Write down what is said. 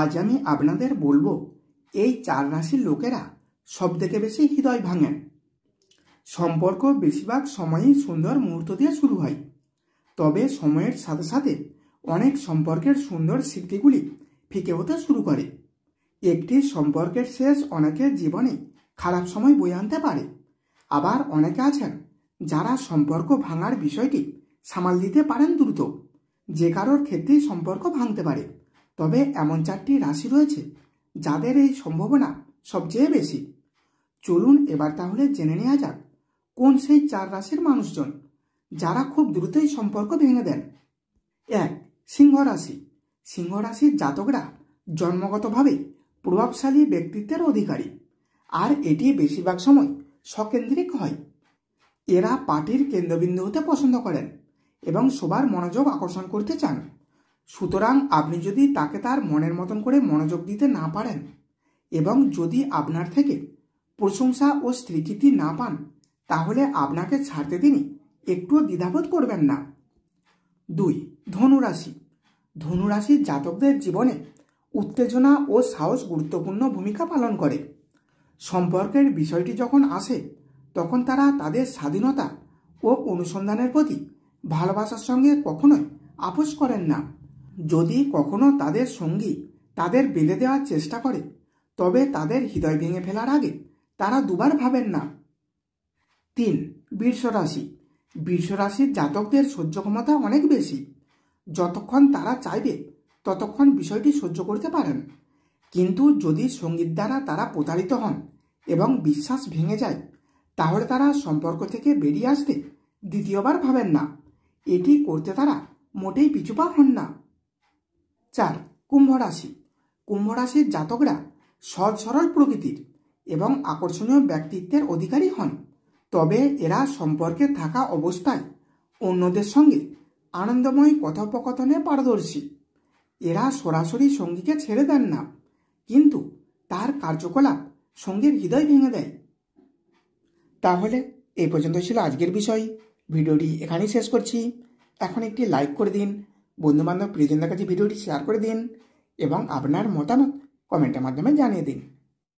আজ আমি আপনাদের বলবো এই চার রাশির লোকেরা সব থেকে বেশি হৃদয় ভাঙেন সম্পর্ক বেশিরভাগ সময়ই সুন্দর মুহূর্ত দিয়ে শুরু হয় তবে সময়ের সাথে সাথে অনেক সম্পর্কের সুন্দর স্মৃতিগুলি ফিকে হতে শুরু করে একটি সম্পর্কের শেষ অনেকের জীবনে খারাপ সময় বয়ে আনতে পারে আবার অনেকে আছেন যারা সম্পর্ক ভাঙার বিষয়টি সামাল দিতে পারেন দ্রুত যে কারোর ক্ষেত্রেই সম্পর্ক ভাঙতে পারে তবে এমন চারটি রাশি রয়েছে যাদের এই সম্ভাবনা সবচেয়ে বেশি চলুন এবার তাহলে জেনে নেওয়া যাক কোন সেই চার রাশির মানুষজন যারা খুব দ্রুতই সম্পর্ক ভেঙে দেন এক সিংহ রাশি সিংহ রাশির জাতকরা জন্মগতভাবে প্রভাবশালী ব্যক্তিত্বের অধিকারী আর এটি বেশিরভাগ সময় স্বকেন্দ্রিক হয় এরা পার্টির কেন্দ্রবিন্দু হতে পছন্দ করেন এবং সবার মনোযোগ আকর্ষণ করতে চান সুতরাং আপনি যদি তাকে তার মনের মতন করে মনোযোগ দিতে না পারেন এবং যদি আপনার থেকে প্রশংসা ও স্বীকৃতি না পান তাহলে আপনাকে ছাড়তে তিনি একটুও দ্বিধাবোধ করবেন না দুই ধনুরাশি ধনুরাশির জাতকদের জীবনে উত্তেজনা ও সাহস গুরুত্বপূর্ণ ভূমিকা পালন করে সম্পর্কের বিষয়টি যখন আসে তখন তারা তাদের স্বাধীনতা ও অনুসন্ধানের প্রতি ভালোবাসার সঙ্গে কখনোই আপোষ করেন না যদি কখনো তাদের সঙ্গী তাদের বেঁধে দেওয়ার চেষ্টা করে তবে তাদের হৃদয় ভেঙে ফেলার আগে তারা দুবার ভাবেন না তিন বৃষ রাশি রাশির জাতকদের সহ্য ক্ষমতা অনেক বেশি যতক্ষণ তারা চাইবে ততক্ষণ বিষয়টি সহ্য করতে পারেন কিন্তু যদি সঙ্গীত দ্বারা তারা প্রতারিত হন এবং বিশ্বাস ভেঙে যায় তাহলে তারা সম্পর্ক থেকে বেরিয়ে আসতে দ্বিতীয়বার ভাবেন না এটি করতে তারা মোটেই পিছুপা হন না চার কুম্ভ রাশি কুম্ভ রাশির জাতকরা সহজ সরল প্রকৃতির এবং আকর্ষণীয় ব্যক্তিত্বের অধিকারী হন তবে এরা সম্পর্কে থাকা অবস্থায় অন্যদের সঙ্গে আনন্দময় কথোপকথনে পারদর্শী এরা সরাসরি সঙ্গীকে ছেড়ে দেন না কিন্তু তার কার্যকলাপ সঙ্গীর হৃদয় ভেঙে দেয় তাহলে এই পর্যন্ত ছিল আজকের বিষয় ভিডিওটি এখানেই শেষ করছি এখন একটি লাইক করে দিন বন্ধুবান্ধব প্রিয়জনদের কাছে ভিডিওটি শেয়ার করে দিন এবং আপনার মতামত কমেন্টের মাধ্যমে জানিয়ে দিন